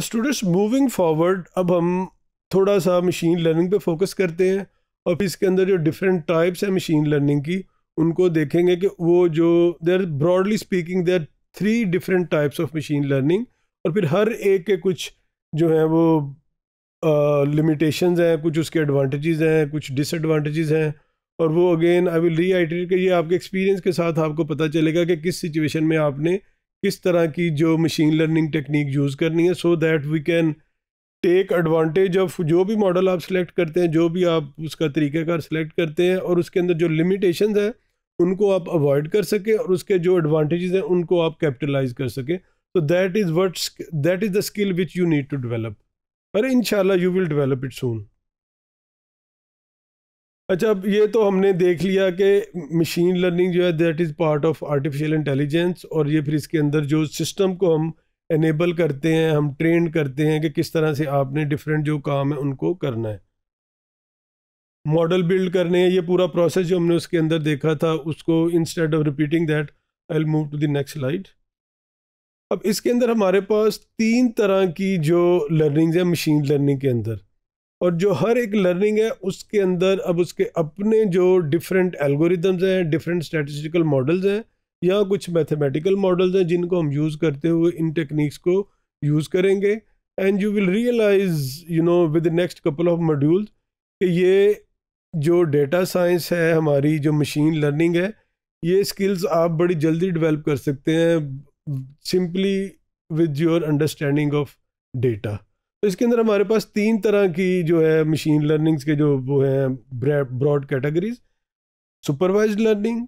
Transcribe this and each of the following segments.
students moving forward अब हम थोड़ा सा मशीन लर्निंग पे फोकस करते हैं और फिर इसके अंदर जो डिफरेंट टाइप्स हैं मशीन लर्निंग की उनको देखेंगे कि वो जो there broadly speaking there three different types of machine learning और फिर हर एक के कुछ जो हैं वो लिमिटेशंस uh, हैं कुछ उसके एडवांटेजेस हैं कुछ डिसएडवांटेजेस हैं और वो अगेन आई विल री आई कि ये आपके एक्सपीरियंस के साथ आपको पता चलेगा कि किस सिचुएशन में आपने किस तरह की जो मशीन लर्निंग टेक्निक यूज़ करनी है so that we can take advantage of जो भी मॉडल आप सेलेक्ट करते हैं जो भी आप उसका तरीक़ाकार सेलेक्ट करते हैं और उसके अंदर जो लिमिटेशंस हैं उनको आप अवॉइड कर सकें और उसके जो एडवांटेजेस हैं उनको आप कैपिटलाइज कर सकें तो that is what that is the skill which you need to develop अरे in you will develop it soon अच्छा अब ये तो हमने देख लिया कि मशीन लर्निंग जो है that is part of artificial intelligence और ये फिर इसके अंदर जो सिस्टम को हम एनेबल करते हैं हम ट्रेन करते हैं कि किस तरह से आपने डिफरेंट जो काम है उनको करना है मॉडल बिल्ड करने हैं ये पूरा प्रोसेस जो हमने उसके अंदर देखा था उसको instead of repeating that I'll move to the next slide अब इसके अंदर हमारे पास तीन तरह की जो लर्निंग्स है मशीन लर्निंग के अंदर और जो हर एक लर्निंग है उसके अंदर अब उसके अपने जो डिफरेंट एल्गोरिदम्स हैं डिफरेंट स्टैटिस्टिकल मॉडल्स हैं या कुछ मैथमेटिकल मॉडल्स हैं जिनको हम यूज़ करते हुए इन टेक्निक्स को यूज़ करेंगे and you will realize you know with next couple of modules कि ये जो डेटा साइंस है हमारी जो मशीन लर्निंग है ये स्किल्स आप बड़ी जल्दी डेवलप कर सकते हैं simply with your understanding of data तो इसके अंदर हमारे पास तीन तरह की जो है मशीन लर्निंग्स के जो वो हैं broad categories supervise learning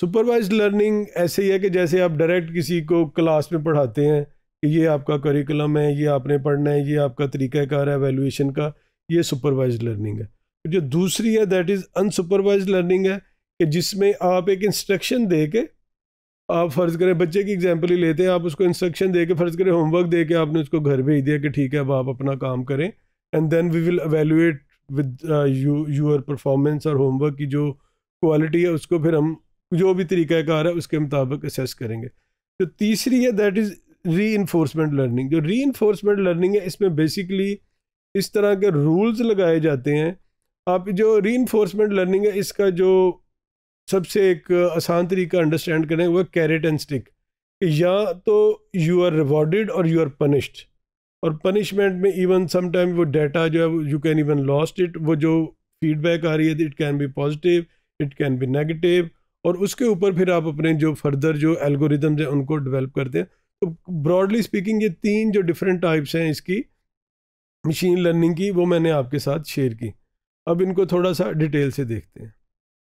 supervise learning ऐसे ही है कि जैसे आप डायरेक्ट किसी को क्लास में पढ़ाते हैं कि ये आपका करिकुलम है ये आपने पढ़ना है ये आपका तरीक़ाकार है वैल्यूएशन का ये सुपरवाइज लर्निंग है जो दूसरी है दैट इज़ अनसुपरवाइज लर्निंग है कि जिसमें आप एक इंस्ट्रक्शन दे के आप फ़र्ज़ करें बच्चे की एग्जाम्पल ही लेते हैं आप उसको इंस्ट्रक्शन दे के फ़र्ज़ करें होमवर्क दे के आपने उसको घर भेज दिया कि ठीक है अब आप अपना काम करें and then we will evaluate with you your performance और होमवर्क की जो क्वालिटी है उसको फिर हम जो भी तरीक़ाकार है उसके मुताबिक असेस करेंगे तो तीसरी है दैट इज़ री लर्निंग जो री लर्निंग है इसमें बेसिकली इस तरह के रूल्स लगाए जाते हैं आप जो री इन्फोर्समेंट लर्निंग है इसका जो सबसे एक आसान तरीका अंडरस्टैंड करने वो कैरेट एंड स्टिक या तो यू आर रिवॉर्डेड और यू आर पनिश्ड और पनिशमेंट में इवन समाइम वो डाटा जो है you can even lost it वो जो फीडबैक आ रही है it can be positive it can be negative और उसके ऊपर फिर आप अपने जो फर्दर जो एल्गोरिदम्स हैं उनको डेवलप करते हैं तो ब्रॉडली स्पीकिंग ये तीन जो डिफरेंट टाइप्स हैं इसकी मशीन लर्निंग की वो मैंने आपके साथ शेयर की अब इनको थोड़ा सा डिटेल से देखते हैं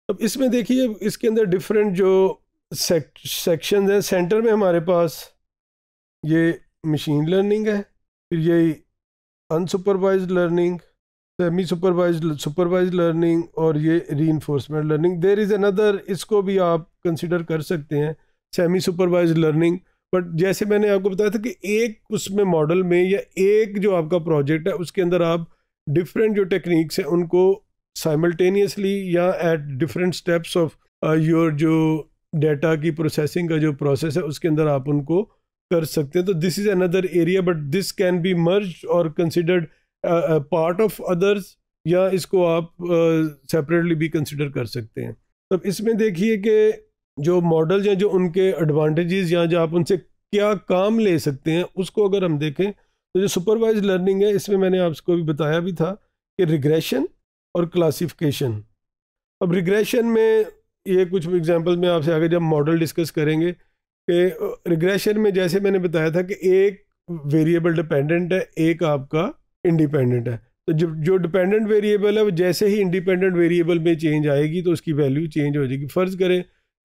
अब इसमें देखिए इसके अंदर डिफरेंट जो सेक्शन हैं सेंटर में हमारे पास ये मशीन लर्निंग है फिर ये unsupervise learning semi supervise supervise learning और ये री लर्निंग देर इज़ अनदर इसको भी आप कंसिडर कर सकते हैं सेमी सुपरवाइज लर्निंग बट जैसे मैंने आपको बताया था कि एक उसमें मॉडल में या एक जो आपका प्रोजेक्ट है उसके अंदर आप डिफरेंट जो टेक्निक्स हैं उनको साइमल्टेनियसली या at different steps of your जो डेटा की प्रोसेसिंग का जो प्रोसेस है उसके अंदर आप उनको कर सकते हैं तो this is another area but this can be merge और कंसिडर्ड पार्ट ऑफ अदर्स या इसको आप सेपरेटली uh, भी कंसिडर कर सकते हैं तब तो इसमें देखिए कि जो मॉडल हैं जो उनके एडवांटेजेस या जो आप उनसे क्या काम ले सकते हैं उसको अगर हम देखें तो जो सुपरवाइज लर्निंग है इसमें मैंने आपको भी बताया भी था कि रिग्रेशन और क्लासिफिकेशन अब रिग्रेशन में ये कुछ एग्जांपल मैं आपसे आगे जब मॉडल डिस्कस करेंगे कि रिग्रेशन में जैसे मैंने बताया था कि एक वेरिएबल डिपेंडेंट है एक आपका इंडिपेंडेंट है तो जब जो डिपेंडेंट वेरिएबल है वो जैसे ही इंडिपेंडेंट वेरिएबल में चेंज आएगी तो उसकी वैल्यू चेंज हो जाएगी फ़र्ज़ करें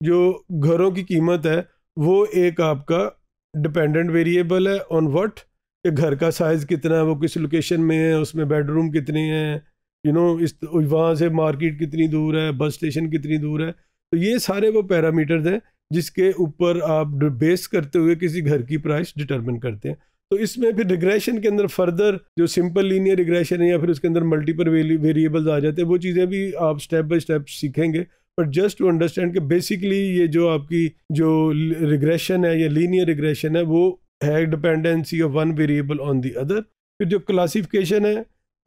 जो घरों की कीमत है वो एक आपका डिपेंडेंट वेरिएबल है ऑन वट कि घर का साइज़ कितना है वो किस लोकेशन में है उसमें बेडरूम कितने हैं यू नो इस वहाँ से मार्केट कितनी दूर है बस स्टेशन कितनी दूर है तो ये सारे वो पैरामीटर्स हैं जिसके ऊपर आप बेस करते हुए किसी घर की प्राइस डिटर्मिन करते हैं तो इसमें फिर रिग्रेशन के अंदर फर्दर जो सिंपल लीनियर रिग्रेशन है या फिर उसके अंदर मल्टीपल वेरिएबल्स आ जाते हैं वो चीज़ें भी आप स्टेप बाय स्टेप सीखेंगे बट जस्ट टू अंडरस्टैंड कि बेसिकली ये जो आपकी जो रिग्रेशन है या लीनियर रिग्रेशन है वो है dependency of one variable on the other फिर जो क्लासिफिकेशन है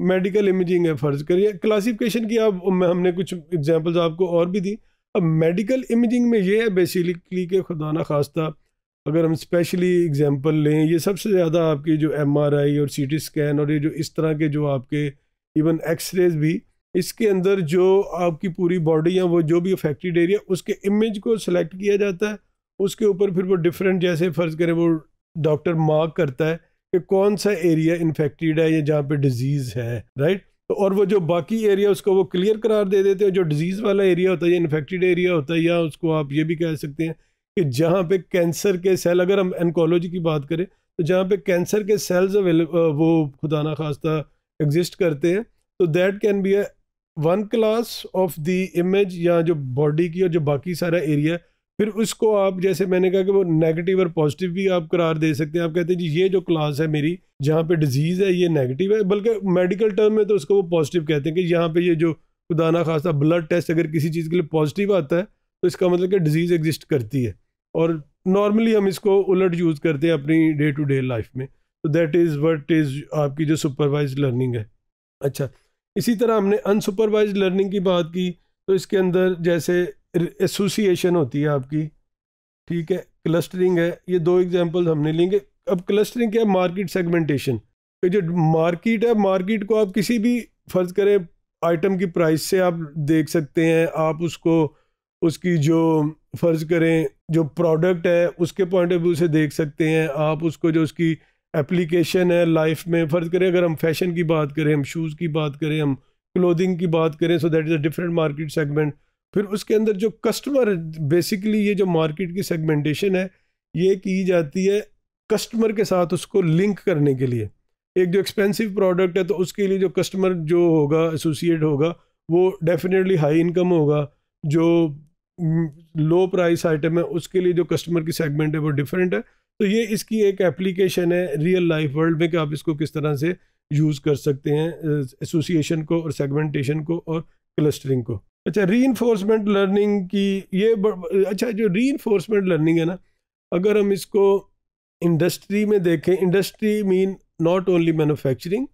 मेडिकल इमेजिंग है फ़र्ज़ करिए क्लासिफिकेशन की आप हमने कुछ एग्जांपल्स आपको और भी दी अब मेडिकल इमेजिंग में ये है बेसिकली के खुदा न खास्ता अगर हम स्पेशली एग्जांपल लें ये सबसे ज़्यादा आपकी जो एमआरआई और सीटी स्कैन और ये जो इस तरह के जो आपके इवन एक्सरेज भी इसके अंदर जो आपकी पूरी बॉडी या वो जो भी अफेक्टेड एरिया उसके इमेज को सिलेक्ट किया जाता है उसके ऊपर फिर वो डिफरेंट जैसे फ़र्ज़ करें वो डॉक्टर मार्क करता है कि कौन सा एरिया इन्फेक्टेड है या जहाँ पे डिजीज़ है राइट तो और वो जो बाकी एरिया उसको वो क्लियर करार दे देते हैं जो डिजीज़ वाला एरिया होता है या इन्फेक्टेड एरिया होता है या उसको आप ये भी कह सकते हैं कि जहाँ पे कैंसर के सेल अगर हम एनकोलॉजी की बात करें तो जहाँ पे कैंसर के सेल्स वो खुदा ना खास्ता एग्जिस्ट करते हैं तो that can be a one class of the image या जो बॉडी की और जो बाकी सारा एरिया फिर उसको आप जैसे मैंने कहा कि वो नेगेटिव और पॉजिटिव भी आप करार दे सकते हैं आप कहते हैं जी ये जो क्लास है मेरी जहाँ पे डिजीज़ है ये नेगेटिव है बल्कि मेडिकल टर्म में तो उसको वो पॉजिटिव कहते हैं कि यहाँ पे ये जो खुदाना खासा ब्लड टेस्ट अगर किसी चीज़ के लिए पॉजिटिव आता है तो इसका मतलब कि डिजीज़ एग्जिस्ट करती है और नॉर्मली हम इसको उलट यूज़ करते हैं अपनी डे टू डे लाइफ में तो दैट इज़ वट इज़ आपकी जो सुपरवाइज लर्निंग है अच्छा इसी तरह हमने अनसुपरवाइज लर्निंग की बात की तो इसके अंदर जैसे एसोसिएशन होती है आपकी ठीक है क्लस्टरिंग है ये दो एग्जांपल हमने लेंगे अब क्लस्टरिंग क्या है मार्केट सेगमेंटेशन जो मार्केट है मार्केट को आप किसी भी फर्ज करें आइटम की प्राइस से आप देख सकते हैं आप उसको उसकी जो फ़र्ज़ करें जो प्रोडक्ट है उसके पॉइंट ऑफ व्यू से देख सकते हैं आप उसको जो उसकी एप्लीकेशन है लाइफ में फ़र्ज़ करें अगर हम फैशन की बात करें हम शूज़ की बात करें हम क्लोथिंग की बात करें so that is a different market segment फिर उसके अंदर जो कस्टमर बेसिकली ये जो मार्केट की सेगमेंटेशन है ये की जाती है कस्टमर के साथ उसको लिंक करने के लिए एक जो एक्सपेंसिव प्रोडक्ट है तो उसके लिए जो कस्टमर जो होगा एसोसिएट होगा वो डेफिनेटली हाई इनकम होगा जो लो प्राइस आइटम है उसके लिए जो कस्टमर की सेगमेंट है वो डिफरेंट है तो ये इसकी एक एप्लीकेशन है रियल लाइफ वर्ल्ड में कि आप इसको किस तरह से यूज़ कर सकते हैं एसोसिएशन को और सेगमेंटेशन को और क्लस्टरिंग को अच्छा री लर्निंग की ये अच्छा जो री इन्फोर्समेंट लर्निंग है ना अगर हम इसको इंडस्ट्री में देखें industry mean not only manufacturing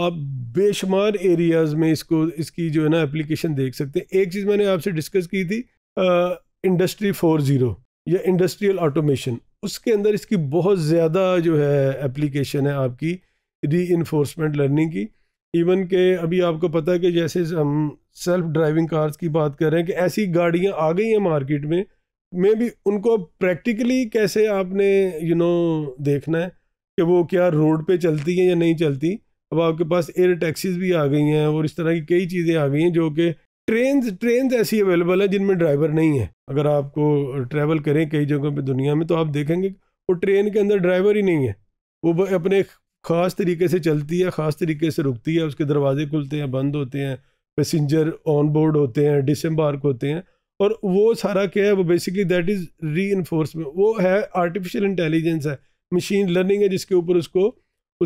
आप बेशुमार एरियाज़ में इसको इसकी जो है ना एप्लीकेशन देख सकते हैं एक चीज़ मैंने आपसे डिस्कस की थी इंडस्ट्री फोर ज़ीरो या इंडस्ट्रियल ऑटोमेशन उसके अंदर इसकी बहुत ज़्यादा जो है एप्लीकेशन है आपकी री लर्निंग की इवन के अभी आपको पता है कि जैसे हम सेल्फ ड्राइविंग कार्स की बात कर रहे हैं कि ऐसी गाड़ियाँ आ गई हैं मार्केट में मे भी उनको प्रैक्टिकली कैसे आपने यू you नो know, देखना है कि वो क्या रोड पे चलती हैं या नहीं चलती अब आपके पास एयर टैक्सीज भी आ गई हैं और इस तरह की कई चीज़ें आ गई हैं जो कि ट्रेन ट्रेन ऐसी अवेलेबल है जिनमें ड्राइवर नहीं है अगर आपको ट्रैवल करें कई जगहों पर दुनिया में तो आप देखेंगे वो ट्रेन के अंदर ड्राइवर ही नहीं है वो अपने ख़ास तरीके से चलती है ख़ास तरीके से रुकती है उसके दरवाजे खुलते हैं बंद होते हैं पैसेंजर ऑन बोर्ड होते हैं डिसम्बार्क होते हैं और वो सारा क्या है वो बेसिकली दैट इज़ री वो है आर्टिफिशियल इंटेलिजेंस है मशीन लर्निंग है जिसके ऊपर उसको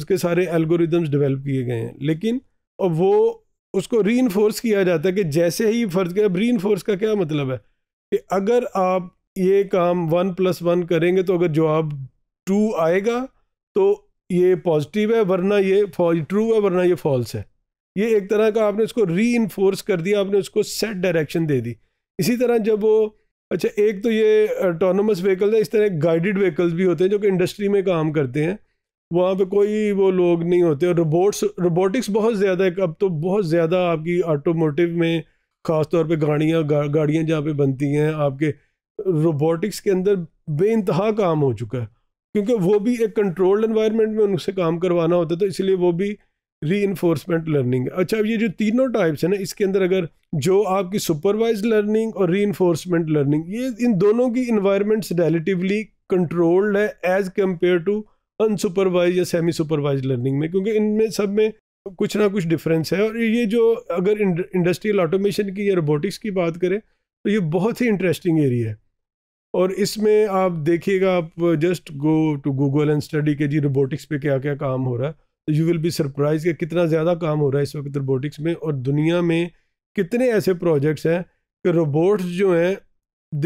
उसके सारे एल्गोरिदम्स डेवलप किए गए हैं लेकिन अब वो उसको री किया जाता है कि जैसे ही फ़र्ज अब री का क्या मतलब है कि अगर आप ये काम वन प्लस वन करेंगे तो अगर जवाब टू आएगा तो ये पॉजिटिव है वरना ये ट्रू है वरना ये फॉल्स है ये एक तरह का आपने उसको री कर दिया आपने उसको सेट डायरेक्शन दे दी इसी तरह जब वो अच्छा एक तो ये ऑटोनमस व्हीकल है इस तरह गाइडेड व्हीकल्स भी होते हैं जो कि इंडस्ट्री में काम करते हैं वहाँ पे कोई वो लोग नहीं होते और रोबोट्स रोबोटिक्स बहुत ज़्यादा है अब तो बहुत ज़्यादा आपकी ऑटोमोटिव में ख़ास तौर पे गाड़ियाँ गाड़ियाँ जहाँ पे बनती हैं आपके रोबोटिक्स के अंदर बेानतहा काम हो चुका है क्योंकि वो भी एक कंट्रोल्ड एनवायरनमेंट में उनसे काम करवाना होता है तो इसलिए वो भी री इन्फोर्समेंट लर्निंग है अच्छा अब ये जो तीनों टाइप्स है ना इसके अंदर अगर जो आपकी सुपरवाइज लर्निंग और री इन्फोर्समेंट लर्निंग ये इन दोनों की इन्वायरमेंट्स रेलिटिवली कंट्रोल्ड है एज कम्पेयर टू अनसुपरवाइज या सेमी सुपरवाइज लर्निंग में क्योंकि इनमें सब में कुछ ना कुछ डिफरेंस है और ये जो अगर इंडस्ट्रियल ऑटोमेशन की या रोबोटिक्स की बात करें तो ये बहुत ही इंटरेस्टिंग एरिया है और इसमें आप देखिएगा आप just go to Google and study के जी रोबोटिक्स पे क्या क्या काम हो रहा है तो यू विल बी सरप्राइज कि कितना ज़्यादा काम हो रहा है इस वक्त रोबोटिक्स में और दुनिया में कितने ऐसे प्रोजेक्ट्स हैं कि रोबोट्स जो हैं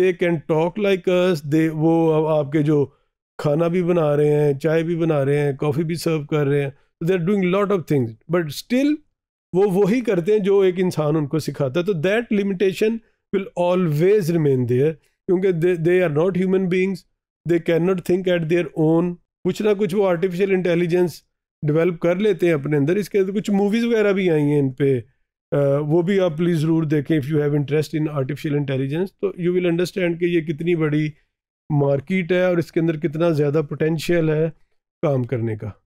they can talk like us they वो आपके जो खाना भी बना रहे हैं चाय भी बना रहे हैं कॉफ़ी भी सर्व कर रहे हैं they are doing lot of things but still वो वही करते हैं जो एक इंसान उनको सिखाता है तो that limitation will always remain there क्योंकि they they are not human beings they can not think at their own कुछ ना कुछ वो आर्टिफिशियल इंटेलिजेंस डेवलप कर लेते हैं अपने अंदर इसके अंदर कुछ मूवीज़ वगैरह भी आई हैं इन पर वो भी आप प्लीज़ ज़रूर देखें if you have interest in artificial intelligence तो यू विल अंडरस्टैंड कि ये कितनी बड़ी मार्केट है और इसके अंदर कितना ज़्यादा पोटेंशियल है काम करने का